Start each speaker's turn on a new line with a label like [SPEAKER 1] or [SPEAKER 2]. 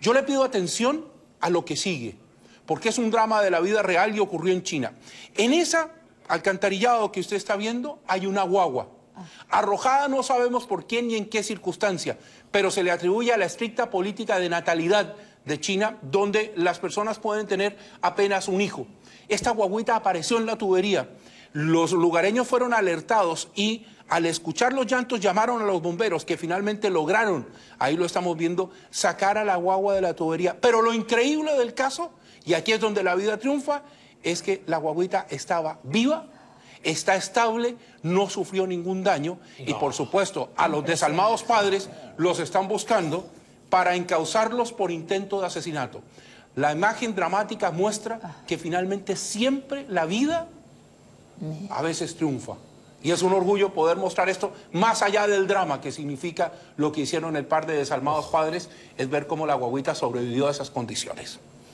[SPEAKER 1] Yo le pido atención a lo que sigue, porque es un drama de la vida real y ocurrió en China. En esa alcantarillado que usted está viendo hay una guagua. Ah. Arrojada no sabemos por quién ni en qué circunstancia, pero se le atribuye a la estricta política de natalidad de China, donde las personas pueden tener apenas un hijo. Esta guaguita apareció en la tubería. Los lugareños fueron alertados y al escuchar los llantos llamaron a los bomberos que finalmente lograron, ahí lo estamos viendo, sacar a la guagua de la tubería. Pero lo increíble del caso, y aquí es donde la vida triunfa, es que la guaguita estaba viva, está estable, no sufrió ningún daño y por supuesto a los desalmados padres los están buscando para encauzarlos por intento de asesinato. La imagen dramática muestra ah. que finalmente siempre la vida a veces triunfa. Y es un orgullo poder mostrar esto, más allá del drama que significa lo que hicieron el par de desalmados padres, es ver cómo la guaguita sobrevivió a esas condiciones.